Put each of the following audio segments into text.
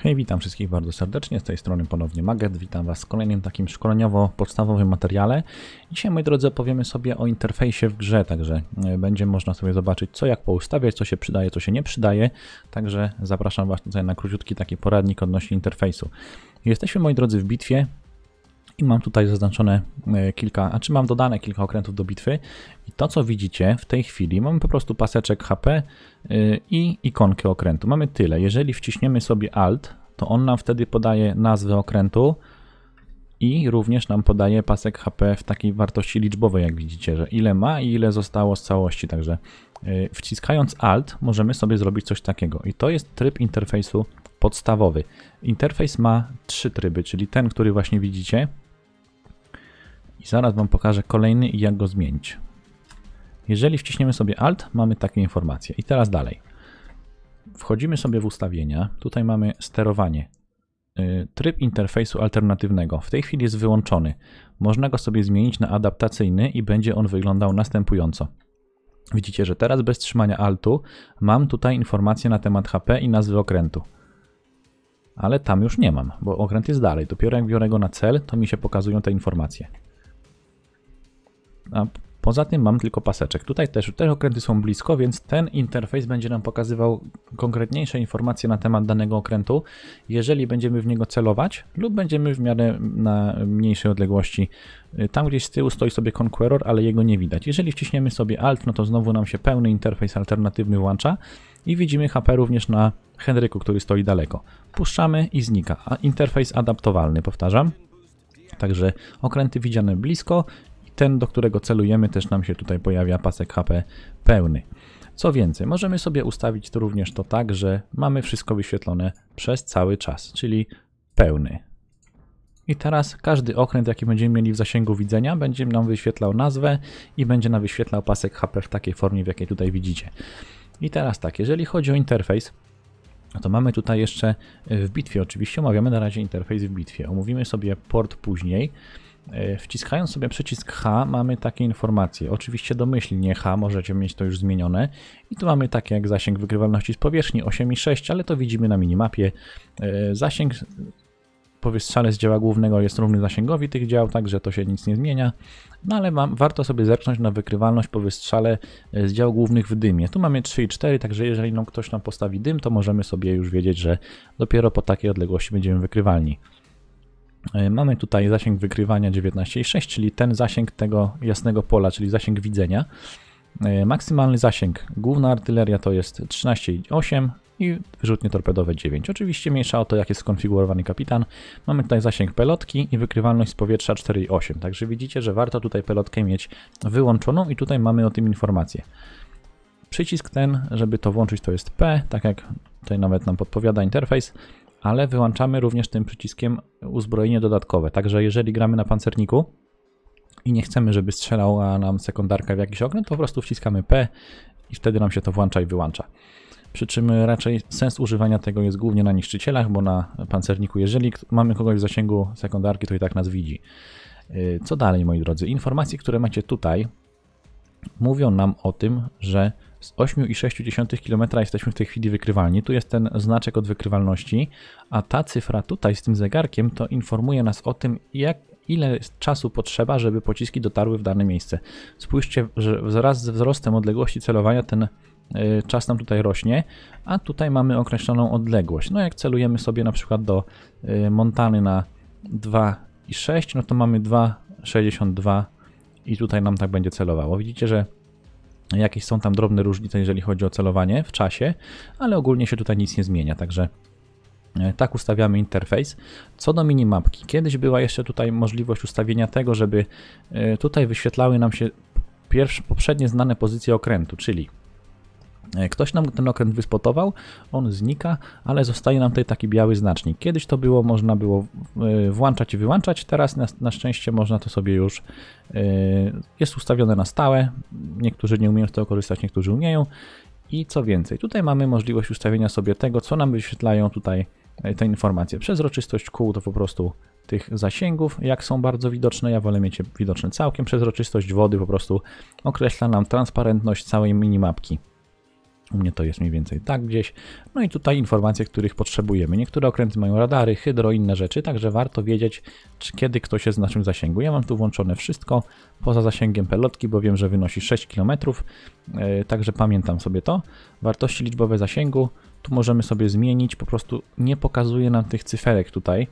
Hej, witam wszystkich bardzo serdecznie, z tej strony ponownie Maget, witam Was w kolejnym takim szkoleniowo-podstawowym materiale. Dzisiaj, moi drodzy, opowiemy sobie o interfejsie w grze, także e, będzie można sobie zobaczyć, co jak poustawiać, co się przydaje, co się nie przydaje, także zapraszam Was tutaj na króciutki taki poradnik odnośnie interfejsu. Jesteśmy, moi drodzy, w bitwie, i mam tutaj zaznaczone e, kilka, a czy mam dodane kilka okrętów do bitwy i to co widzicie w tej chwili, mamy po prostu paseczek HP e, i ikonkę okrętu. Mamy tyle, jeżeli wciśniemy sobie Alt, to on nam wtedy podaje nazwę okrętu i również nam podaje pasek HP w takiej wartości liczbowej, jak widzicie, że ile ma i ile zostało z całości, także e, wciskając Alt możemy sobie zrobić coś takiego i to jest tryb interfejsu podstawowy. Interfejs ma trzy tryby, czyli ten, który właśnie widzicie, i zaraz Wam pokażę kolejny i jak go zmienić. Jeżeli wciśniemy sobie Alt, mamy takie informacje. I teraz dalej. Wchodzimy sobie w ustawienia. Tutaj mamy sterowanie. Y, tryb interfejsu alternatywnego. W tej chwili jest wyłączony. Można go sobie zmienić na adaptacyjny i będzie on wyglądał następująco. Widzicie, że teraz bez trzymania Altu mam tutaj informacje na temat HP i nazwy okrętu. Ale tam już nie mam, bo okręt jest dalej. Dopiero jak biorę go na cel, to mi się pokazują te informacje. A poza tym mam tylko paseczek. Tutaj też te okręty są blisko, więc ten interfejs będzie nam pokazywał konkretniejsze informacje na temat danego okrętu, jeżeli będziemy w niego celować lub będziemy w miarę na mniejszej odległości. Y, tam gdzieś z tyłu stoi sobie Conqueror, ale jego nie widać. Jeżeli wciśniemy sobie Alt, no to znowu nam się pełny interfejs alternatywny włącza i widzimy HP również na Henryku, który stoi daleko. Puszczamy i znika. A interfejs adaptowalny, powtarzam. Także okręty widziane blisko ten, do którego celujemy, też nam się tutaj pojawia pasek HP pełny. Co więcej, możemy sobie ustawić to również to tak, że mamy wszystko wyświetlone przez cały czas, czyli pełny. I teraz każdy okręt, jaki będziemy mieli w zasięgu widzenia, będzie nam wyświetlał nazwę i będzie nam wyświetlał pasek HP w takiej formie, w jakiej tutaj widzicie. I teraz tak, jeżeli chodzi o interfejs, no to mamy tutaj jeszcze w bitwie, oczywiście omawiamy na razie interfejs w bitwie. Omówimy sobie port później. E, wciskając sobie przycisk H mamy takie informacje. Oczywiście domyślnie H, możecie mieć to już zmienione. I tu mamy takie jak zasięg wykrywalności z powierzchni 8,6, ale to widzimy na minimapie. E, zasięg powierzchniany z działa głównego jest równy zasięgowi tych dział, także to się nic nie zmienia. No ale mam, warto sobie zerknąć na wykrywalność po wystrzale e, z dział głównych w dymie. Tu mamy 3 i 4, także jeżeli no, ktoś nam postawi dym, to możemy sobie już wiedzieć, że dopiero po takiej odległości będziemy wykrywalni. E, mamy tutaj zasięg wykrywania 19,6, czyli ten zasięg tego jasnego pola, czyli zasięg widzenia. E, maksymalny zasięg. Główna artyleria to jest 13,8 i rzutnie torpedowe 9. Oczywiście mniejsza o to, jak jest skonfigurowany kapitan. Mamy tutaj zasięg pelotki i wykrywalność z powietrza 4,8. Także widzicie, że warto tutaj pelotkę mieć wyłączoną i tutaj mamy o tym informację. Przycisk ten, żeby to włączyć, to jest P, tak jak tutaj nawet nam podpowiada interfejs ale wyłączamy również tym przyciskiem uzbrojenie dodatkowe. Także jeżeli gramy na pancerniku i nie chcemy, żeby strzelała nam sekundarka w jakiś okręt, to po prostu wciskamy P i wtedy nam się to włącza i wyłącza. Przy czym raczej sens używania tego jest głównie na niszczycielach, bo na pancerniku, jeżeli mamy kogoś w zasięgu sekundarki, to i tak nas widzi. Y, co dalej, moi drodzy? Informacje, które macie tutaj, mówią nam o tym, że z 8,6 km jesteśmy w tej chwili wykrywalni. Tu jest ten znaczek od wykrywalności, a ta cyfra tutaj z tym zegarkiem to informuje nas o tym, jak, ile czasu potrzeba, żeby pociski dotarły w dane miejsce. Spójrzcie, że wraz ze wzrostem odległości celowania ten e, czas nam tutaj rośnie, a tutaj mamy określoną odległość. No jak celujemy sobie na przykład do e, Montany na 2,6, no to mamy 2,62 i tutaj nam tak będzie celowało. Widzicie, że jakieś są tam drobne różnice, jeżeli chodzi o celowanie w czasie, ale ogólnie się tutaj nic nie zmienia, także e, tak ustawiamy interfejs. Co do minimapki, kiedyś była jeszcze tutaj możliwość ustawienia tego, żeby e, tutaj wyświetlały nam się pierwsze poprzednie znane pozycje okrętu, czyli E, ktoś nam ten okręt wyspotował, on znika, ale zostaje nam tutaj taki biały znacznik. Kiedyś to było, można było e, włączać i wyłączać, teraz na, na szczęście można to sobie już, e, jest ustawione na stałe. Niektórzy nie umieją z tego korzystać, niektórzy umieją. I co więcej, tutaj mamy możliwość ustawienia sobie tego, co nam wyświetlają tutaj te informacje. Przezroczystość kół to po prostu tych zasięgów, jak są bardzo widoczne. Ja wolę mieć je widoczne całkiem. Przezroczystość wody po prostu określa nam transparentność całej minimapki. U mnie to jest mniej więcej tak gdzieś. No i tutaj informacje, których potrzebujemy. Niektóre okręty mają radary, hydro, inne rzeczy, także warto wiedzieć, czy kiedy ktoś jest w naszym zasięgu. Ja mam tu włączone wszystko poza zasięgiem pelotki, bo wiem, że wynosi 6 km, e, także pamiętam sobie to. Wartości liczbowe zasięgu tu możemy sobie zmienić, po prostu nie pokazuje nam tych cyferek tutaj.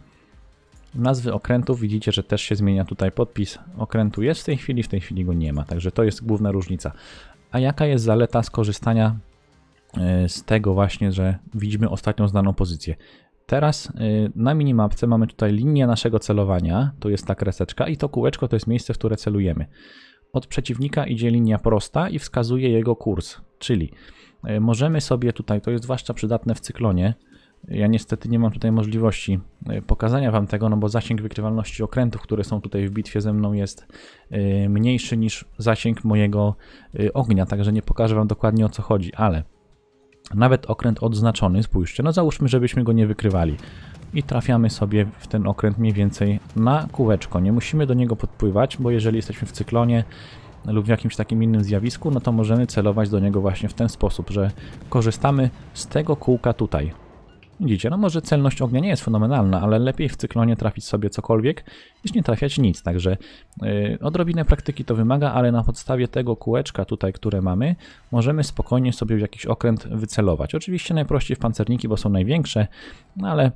Nazwy okrętów widzicie, że też się zmienia tutaj podpis okrętu jest w tej chwili, w tej chwili go nie ma, także to jest główna różnica. A jaka jest zaleta skorzystania E, z tego właśnie, że widzimy ostatnią znaną pozycję. Teraz e, na minimapce mamy tutaj linię naszego celowania, to jest ta kreseczka i to kółeczko to jest miejsce, w które celujemy. Od przeciwnika idzie linia prosta i wskazuje jego kurs, czyli e, możemy sobie tutaj, to jest zwłaszcza przydatne w cyklonie, ja niestety nie mam tutaj możliwości pokazania Wam tego, no bo zasięg wykrywalności okrętów, które są tutaj w bitwie ze mną jest mniejszy niż zasięg mojego ognia, także nie pokażę Wam dokładnie o co chodzi, ale nawet okręt odznaczony, spójrzcie, no załóżmy, żebyśmy go nie wykrywali. I trafiamy sobie w ten okręt mniej więcej na kółeczko. Nie musimy do niego podpływać, bo jeżeli jesteśmy w cyklonie lub w jakimś takim innym zjawisku, no to możemy celować do niego właśnie w ten sposób, że korzystamy z tego kółka tutaj. Widzicie, no może celność ognia nie jest fenomenalna, ale lepiej w cyklonie trafić sobie cokolwiek, niż nie trafiać nic. Także yy, odrobinę praktyki to wymaga, ale na podstawie tego kółeczka tutaj, które mamy, możemy spokojnie sobie w jakiś okręt wycelować. Oczywiście najprościej w pancerniki, bo są największe, no ale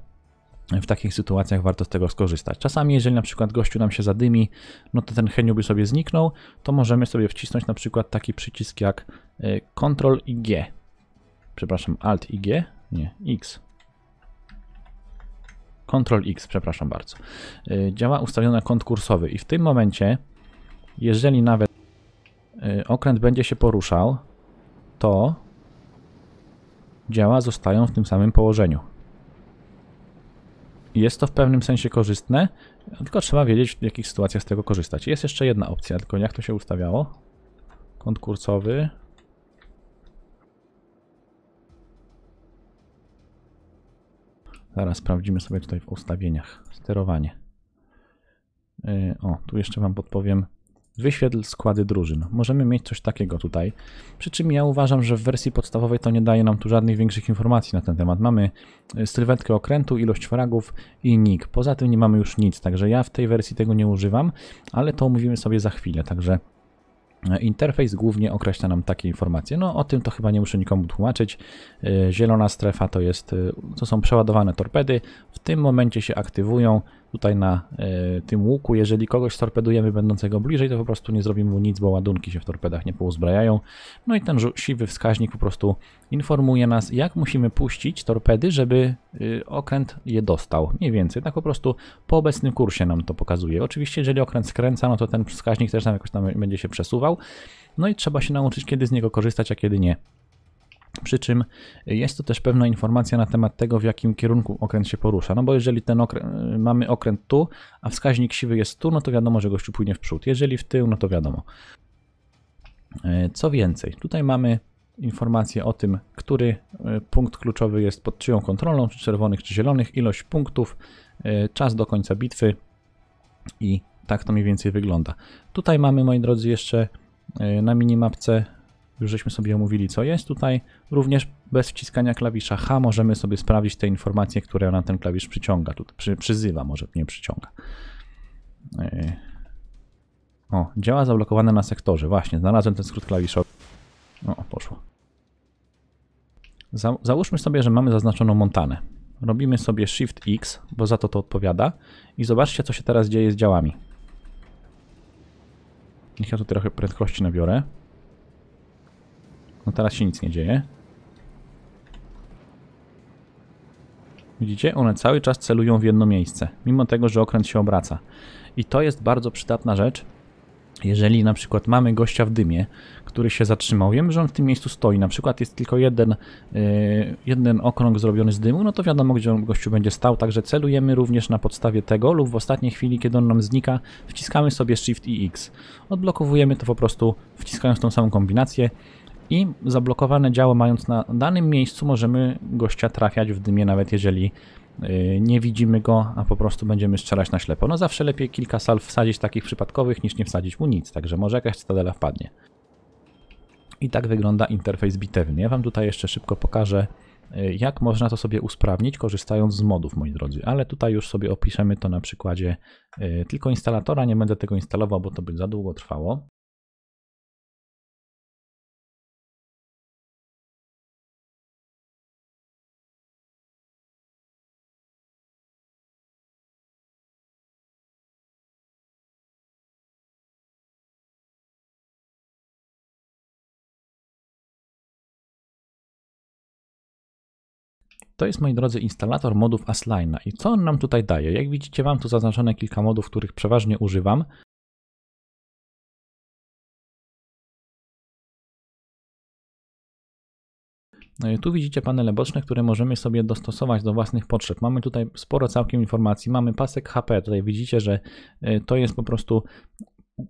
w takich sytuacjach warto z tego skorzystać. Czasami, jeżeli na przykład gościu nam się zadymi, no to ten heniu by sobie zniknął, to możemy sobie wcisnąć na przykład taki przycisk jak y, Ctrl i G. Przepraszam, Alt i G? Nie, X Ctrl X, przepraszam bardzo. Y, działa ustawiony na kąt kursowy i w tym momencie, jeżeli nawet y, okręt będzie się poruszał, to działa zostają w tym samym położeniu. Jest to w pewnym sensie korzystne, tylko trzeba wiedzieć w jakich sytuacjach z tego korzystać. Jest jeszcze jedna opcja, tylko jak to się ustawiało? Kąt kursowy, Zaraz sprawdzimy sobie tutaj w ustawieniach. Sterowanie. Y, o, tu jeszcze Wam podpowiem. Wyświetl składy drużyn. Możemy mieć coś takiego tutaj. Przy czym ja uważam, że w wersji podstawowej to nie daje nam tu żadnych większych informacji na ten temat. Mamy y, sylwetkę okrętu, ilość fragów i nick. Poza tym nie mamy już nic, także ja w tej wersji tego nie używam, ale to omówimy sobie za chwilę. Także Interfejs głównie określa nam takie informacje. No o tym to chyba nie muszę nikomu tłumaczyć. E, zielona strefa to jest e, to są przeładowane torpedy. W tym momencie się aktywują tutaj na e, tym łuku. Jeżeli kogoś torpedujemy będącego bliżej, to po prostu nie zrobimy mu nic, bo ładunki się w torpedach nie pouzbrajają. No i ten siwy wskaźnik po prostu informuje nas, jak musimy puścić torpedy, żeby y, okręt je dostał. Mniej więcej, tak po prostu po obecnym kursie nam to pokazuje. Oczywiście, jeżeli okręt skręca, no to ten wskaźnik też nam jakoś tam będzie się przesuwał. No i trzeba się nauczyć, kiedy z niego korzystać, a kiedy nie. Przy czym jest to też pewna informacja na temat tego, w jakim kierunku okręt się porusza. No bo jeżeli ten okrę... Y, mamy okręt tu, a wskaźnik siwy jest tu, no to wiadomo, że gościu płynie w przód. Jeżeli w tył, no to wiadomo. E, co więcej, tutaj mamy informację o tym, który e, punkt kluczowy jest pod czyją kontrolą, czy czerwonych, czy zielonych, ilość punktów, e, czas do końca bitwy i tak to mniej więcej wygląda. Tutaj mamy, moi drodzy, jeszcze na minimapce już żeśmy sobie omówili, co jest tutaj. Również bez wciskania klawisza H możemy sobie sprawdzić te informacje, które na ten klawisz przyciąga, Tutaj przy, przyzywa, może nie przyciąga. E, o, działa zablokowane na sektorze. Właśnie, znalazłem ten skrót klawiszowy. O, poszło. Za, załóżmy sobie, że mamy zaznaczoną montanę. Robimy sobie Shift X, bo za to to odpowiada. I zobaczcie, co się teraz dzieje z działami. Niech ja tu trochę prędkości nabiorę. No teraz się nic nie dzieje. Widzicie? One cały czas celują w jedno miejsce, mimo tego, że okręt się obraca. I to jest bardzo przydatna rzecz, jeżeli na przykład mamy gościa w dymie, który się zatrzymał, wiemy, że on w tym miejscu stoi, na przykład jest tylko jeden, yy, jeden okrąg zrobiony z dymu, no to wiadomo, gdzie on gościu będzie stał, także celujemy również na podstawie tego lub w ostatniej chwili, kiedy on nam znika, wciskamy sobie Shift i X. Odblokowujemy to po prostu wciskając tą samą kombinację i zablokowane działo mając na danym miejscu możemy gościa trafiać w dymie, nawet jeżeli y, nie widzimy go, a po prostu będziemy strzelać na ślepo. No zawsze lepiej kilka sal wsadzić takich przypadkowych, niż nie wsadzić mu nic, także może jakaś cytadela wpadnie. I tak wygląda interfejs bitewny. Ja Wam tutaj jeszcze szybko pokażę, y, jak można to sobie usprawnić, korzystając z modów, moi drodzy. Ale tutaj już sobie opiszemy to na przykładzie y, tylko instalatora. Nie będę tego instalował, bo to by za długo trwało. To jest, moi drodzy, instalator modów Aslina. I co on nam tutaj daje? Jak widzicie, mam tu zaznaczone kilka modów, których przeważnie używam. No tu widzicie panele boczne, które możemy sobie dostosować do własnych potrzeb. Mamy tutaj sporo całkiem informacji. Mamy pasek HP. Tutaj widzicie, że y, to jest po prostu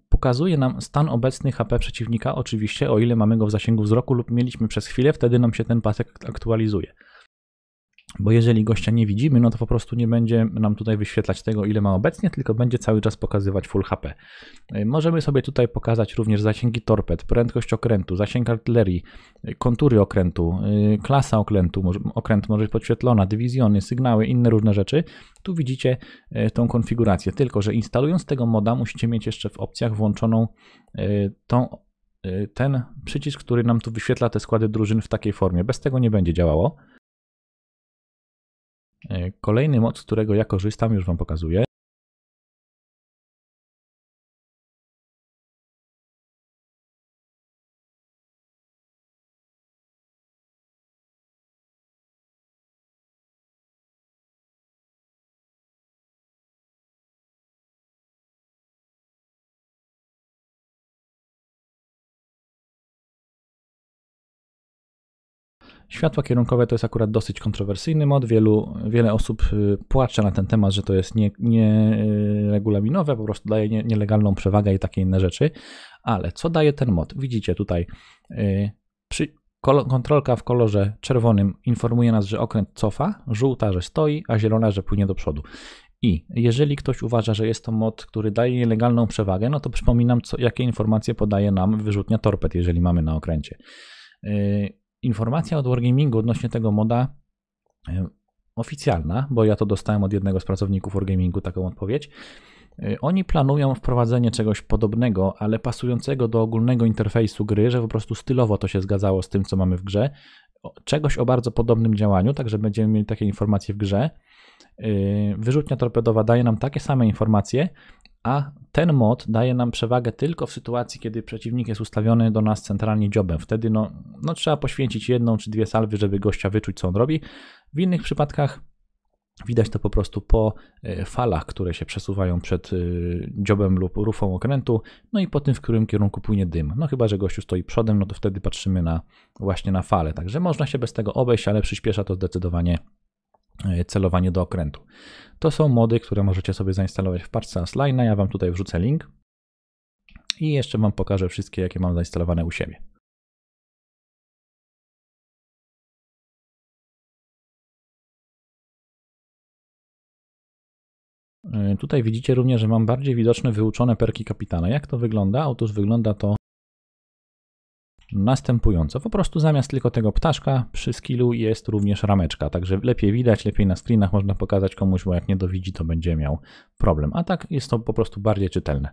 pokazuje nam stan obecny HP przeciwnika, oczywiście o ile mamy go w zasięgu wzroku lub mieliśmy przez chwilę, wtedy nam się ten pasek aktualizuje. Bo jeżeli gościa nie widzimy, no to po prostu nie będzie nam tutaj wyświetlać tego, ile ma obecnie, tylko będzie cały czas pokazywać full HP. Y, możemy sobie tutaj pokazać również zasięgi torped, prędkość okrętu, zasięg artylerii, y, kontury okrętu, y, klasa okrętu, okręt może być podświetlona, dywizjony, sygnały, inne różne rzeczy. Tu widzicie tą konfigurację, tylko że instalując tego moda musicie mieć jeszcze w opcjach włączoną tą ten przycisk, który nam tu wyświetla te składy drużyn w takiej formie. Bez tego nie będzie działało. E, kolejny moc z którego ja korzystam, już Wam pokazuję, Światła kierunkowe to jest akurat dosyć kontrowersyjny mod. Wielu, wiele osób y, płacze na ten temat, że to jest nieregulaminowe, nie y, po prostu daje nie, nielegalną przewagę i takie inne rzeczy. Ale co daje ten mod? Widzicie tutaj y, przy, kontrolka w kolorze czerwonym informuje nas, że okręt cofa, żółta, że stoi, a zielona, że płynie do przodu. I jeżeli ktoś uważa, że jest to mod, który daje nielegalną przewagę, no to przypominam, co, jakie informacje podaje nam wyrzutnia torped, jeżeli mamy na okręcie informacja od Wargamingu odnośnie tego moda e, oficjalna, bo ja to dostałem od jednego z pracowników Wargamingu taką odpowiedź. E, oni planują wprowadzenie czegoś podobnego, ale pasującego do ogólnego interfejsu gry, że po prostu stylowo to się zgadzało z tym, co mamy w grze. Czegoś o bardzo podobnym działaniu, także będziemy mieli takie informacje w grze. E, wyrzutnia torpedowa daje nam takie same informacje, a ten mod daje nam przewagę tylko w sytuacji, kiedy przeciwnik jest ustawiony do nas centralnie dziobem. Wtedy no, no trzeba poświęcić jedną czy dwie salwy, żeby gościa wyczuć, co on robi. W innych przypadkach widać to po prostu po e, falach, które się przesuwają przed e, dziobem lub rufą okrętu, no i po tym, w którym kierunku płynie dym. No chyba, że gościu stoi przodem, no to wtedy patrzymy na właśnie na fale. Także można się bez tego obejść, ale przyspiesza to zdecydowanie E, celowanie do okrętu. To są mody, które możecie sobie zainstalować w paczce Asline'a. Ja Wam tutaj wrzucę link. I jeszcze Wam pokażę wszystkie, jakie mam zainstalowane u siebie. E, tutaj widzicie również, że mam bardziej widoczne wyuczone perki kapitana. Jak to wygląda? Otóż wygląda to następująco. Po prostu zamiast tylko tego ptaszka przy skillu jest również rameczka, także lepiej widać, lepiej na screenach można pokazać komuś, bo jak nie dowidzi to będzie miał problem. A tak jest to po prostu bardziej czytelne.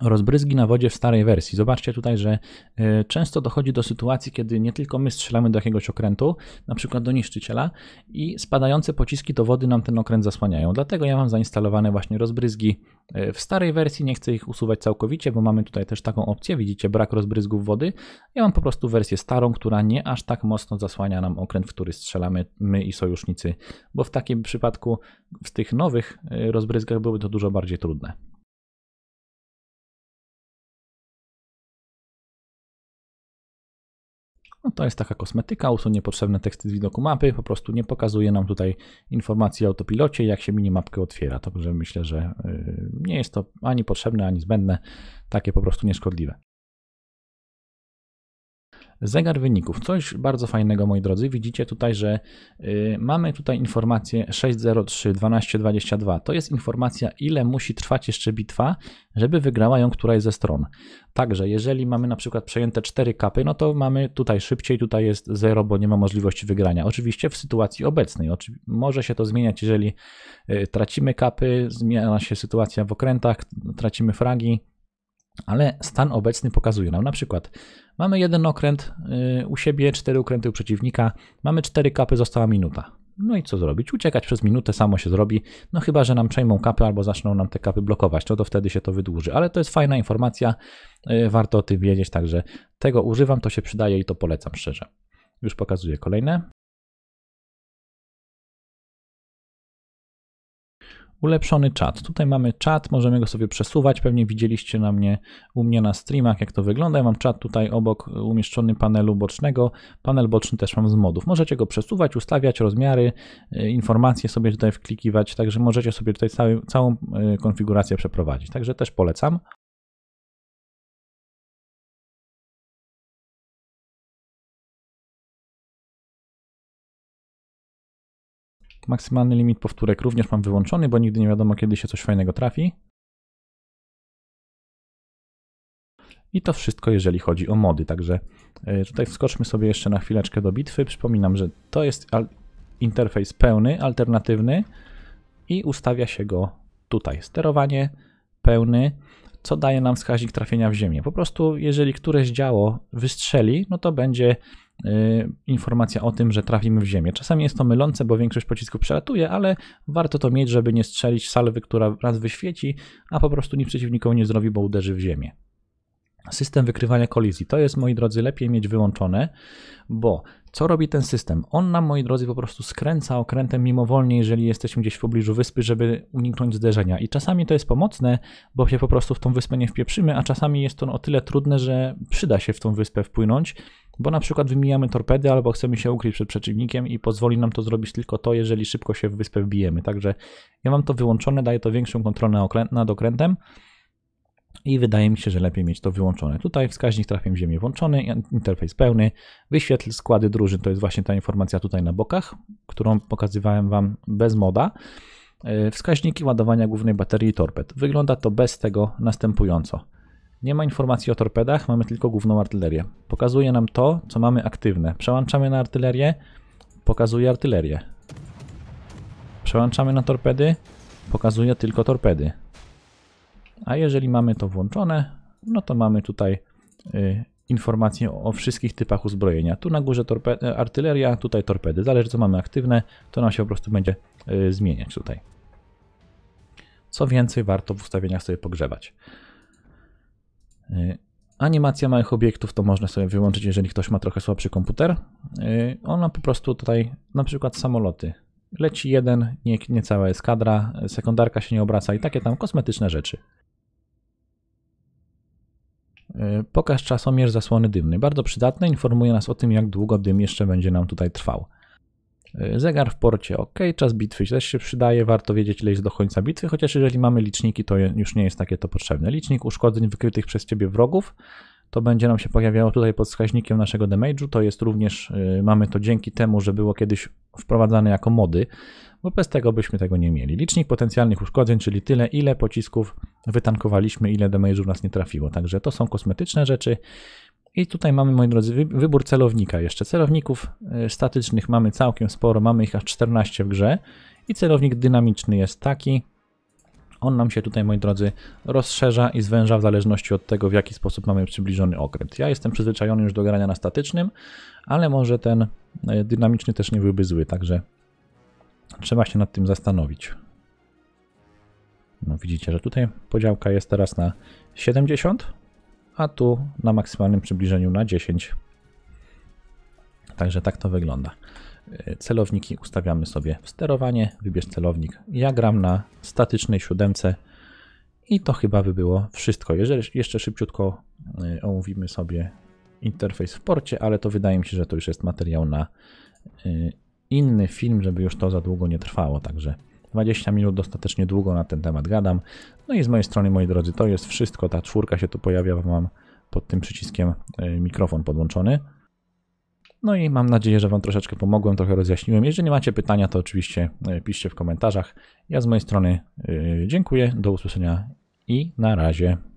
Rozbryzgi na wodzie w starej wersji. Zobaczcie tutaj, że y, często dochodzi do sytuacji, kiedy nie tylko my strzelamy do jakiegoś okrętu, na przykład do niszczyciela, i spadające pociski do wody nam ten okręt zasłaniają. Dlatego ja mam zainstalowane właśnie rozbryzgi y, w starej wersji. Nie chcę ich usuwać całkowicie, bo mamy tutaj też taką opcję. Widzicie, brak rozbryzgów wody. Ja mam po prostu wersję starą, która nie aż tak mocno zasłania nam okręt, w który strzelamy my i sojusznicy, bo w takim przypadku w tych nowych y, rozbryzgach byłoby to dużo bardziej trudne. No to jest taka kosmetyka, usunie potrzebne teksty z widoku mapy, po prostu nie pokazuje nam tutaj informacji o autopilocie, jak się minimapkę otwiera. Także myślę, że y, nie jest to ani potrzebne, ani zbędne, takie po prostu nieszkodliwe. Zegar wyników. Coś bardzo fajnego, moi drodzy. Widzicie tutaj, że y, mamy tutaj informację 603 1222. To jest informacja, ile musi trwać jeszcze bitwa, żeby wygrała ją któraś ze stron. Także jeżeli mamy na przykład przejęte 4 kapy, no to mamy tutaj szybciej, tutaj jest 0, bo nie ma możliwości wygrania. Oczywiście w sytuacji obecnej. Może się to zmieniać, jeżeli y, tracimy kapy, zmienia się sytuacja w okrętach, tracimy fragi, ale stan obecny pokazuje nam na przykład Mamy jeden okręt y, u siebie, cztery okręty u przeciwnika, mamy cztery kapy, została minuta. No i co zrobić? Uciekać przez minutę samo się zrobi, no chyba, że nam przejmą kapy albo zaczną nam te kapy blokować, to, to wtedy się to wydłuży. Ale to jest fajna informacja, y, warto o tym wiedzieć, także tego używam, to się przydaje i to polecam szczerze. Już pokazuję kolejne. ulepszony czat. Tutaj mamy czat, możemy go sobie przesuwać. Pewnie widzieliście na mnie, u mnie na streamach, jak to wygląda. Ja mam czat tutaj obok umieszczony panelu bocznego. Panel boczny też mam z modów. Możecie go przesuwać, ustawiać rozmiary, e, informacje sobie tutaj wklikiwać, także możecie sobie tutaj cały, całą e, konfigurację przeprowadzić. Także też polecam. Maksymalny limit powtórek również mam wyłączony, bo nigdy nie wiadomo, kiedy się coś fajnego trafi. I to wszystko, jeżeli chodzi o mody. Także e, tutaj wskoczmy sobie jeszcze na chwileczkę do bitwy. Przypominam, że to jest interfejs pełny, alternatywny i ustawia się go tutaj. Sterowanie pełny, co daje nam wskaźnik trafienia w ziemię. Po prostu, jeżeli któreś działo wystrzeli, no to będzie Y, informacja o tym, że trafimy w ziemię. Czasami jest to mylące, bo większość pocisków przelatuje, ale warto to mieć, żeby nie strzelić salwy, która raz wyświeci, a po prostu nic przeciwnikowi nie zrobi, bo uderzy w ziemię. System wykrywania kolizji. To jest, moi drodzy, lepiej mieć wyłączone, bo co robi ten system? On nam, moi drodzy, po prostu skręca okrętem mimowolnie, jeżeli jesteśmy gdzieś w pobliżu wyspy, żeby uniknąć zderzenia. I czasami to jest pomocne, bo się po prostu w tą wyspę nie wpieprzymy, a czasami jest to o tyle trudne, że przyda się w tą wyspę wpłynąć, bo na przykład wymijamy torpedy albo chcemy się ukryć przed przeciwnikiem i pozwoli nam to zrobić tylko to, jeżeli szybko się w wyspę wbijemy. Także ja mam to wyłączone, daję to większą kontrolę nad okrętem i wydaje mi się, że lepiej mieć to wyłączone. Tutaj wskaźnik w ziemię włączony, interfejs pełny, wyświetl składy drużyn, to jest właśnie ta informacja tutaj na bokach, którą pokazywałem Wam bez moda. E, wskaźniki ładowania głównej baterii torped. Wygląda to bez tego następująco. Nie ma informacji o torpedach, mamy tylko główną artylerię. Pokazuje nam to, co mamy aktywne. Przełączamy na artylerię, pokazuje artylerię. Przełączamy na torpedy, pokazuje tylko torpedy. A jeżeli mamy to włączone, no to mamy tutaj y, informacje o, wszystkich typach uzbrojenia. Tu na górze y, artyleria, tutaj torpedy. Zależy co mamy aktywne, to nam się po prostu będzie y, zmieniać tutaj. Co więcej, warto w ustawieniach sobie pogrzebać. Y, animacja małych obiektów to można sobie wyłączyć, jeżeli ktoś ma trochę słabszy komputer. Yy, ona po prostu tutaj, na przykład samoloty. Leci jeden, nie, nie cała eskadra, sekundarka się nie obraca i takie tam kosmetyczne rzeczy. E, pokaż czasomierz zasłony dymnej. Bardzo przydatny, informuje nas o tym, jak długo dym jeszcze będzie nam tutaj trwał. E, zegar w porcie ok, czas bitwy też się przydaje, warto wiedzieć ile jest do końca bitwy, chociaż jeżeli mamy liczniki to już nie jest takie to potrzebne. Licznik uszkodzeń wykrytych przez Ciebie wrogów, to będzie nam się pojawiało tutaj pod wskaźnikiem naszego damage'u, to jest również, e, mamy to dzięki temu, że było kiedyś wprowadzane jako mody bo no bez tego byśmy tego nie mieli. Licznik potencjalnych uszkodzeń, czyli tyle, ile pocisków wytankowaliśmy, ile damage'ów nas nie trafiło. Także to są kosmetyczne rzeczy. I tutaj mamy, moi drodzy, wybór celownika jeszcze. Celowników e, statycznych mamy całkiem sporo, mamy ich aż 14 w grze. I celownik dynamiczny jest taki, on nam się tutaj, moi drodzy, rozszerza i zwęża w zależności od tego, w jaki sposób mamy przybliżony okręt. Ja jestem przyzwyczajony już do grania na statycznym, ale może ten e, dynamiczny też nie byłby zły, także trzeba się nad tym zastanowić. No widzicie, że tutaj podziałka jest teraz na 70, a tu na maksymalnym przybliżeniu na 10. Także tak to wygląda. Y, celowniki ustawiamy sobie w sterowanie, wybierz celownik. Ja gram na statycznej siódemce i to chyba by było wszystko. Jeżeli jeszcze szybciutko y, omówimy sobie interfejs w porcie, ale to wydaje mi się, że to już jest materiał na y, inny film, żeby już to za długo nie trwało. Także 20 minut dostatecznie długo na ten temat gadam. No i z mojej strony, moi drodzy, to jest wszystko. Ta czwórka się tu pojawia, mam pod tym przyciskiem e, mikrofon podłączony. No i mam nadzieję, że Wam troszeczkę pomogłem, trochę rozjaśniłem. Jeżeli nie macie pytania, to oczywiście e, piszcie w komentarzach. Ja z mojej strony e, dziękuję, do usłyszenia i na razie.